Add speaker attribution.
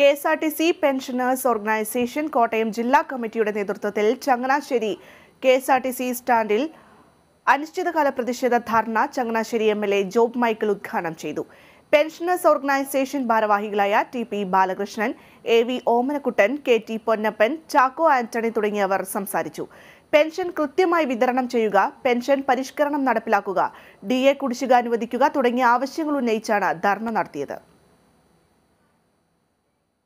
Speaker 1: K S R T C pensioners organisation Kottayam ജില്ലാ കമ്മിറ്റിയുടെ നേതൃത്വത്തിൽ Changanassery K S R T C സ്റ്റാൻഡിൽ അനിശ്ചിതകാല പ്രതിഷേധ ധർണ Changanassery M L A Job Michael ഉദ്ഘാടനം ചെയ്തു പെൻഷനേഴ്സ് ഓർഗനൈസേഷൻ ഭാരവാഹികളായ T P Balakrishnan A V Omanakuttan K T Ponnappan Chacko Antony തുടങ്ങിയവർ സംസാരിച്ചു പെൻഷൻ കൃത്യമായി വിതരണം ചെയ്യുക പെൻഷൻ പരിഷ്കരണം നടപ്പിലാക്കുക ഡി എ കുടിശ്ശിക അനുവദിക്കുക തുടങ്ങിയ ആവശ്യങ്ങൾ ഉന്നയിച്ചാണ് ധർണ നടത്തിയത്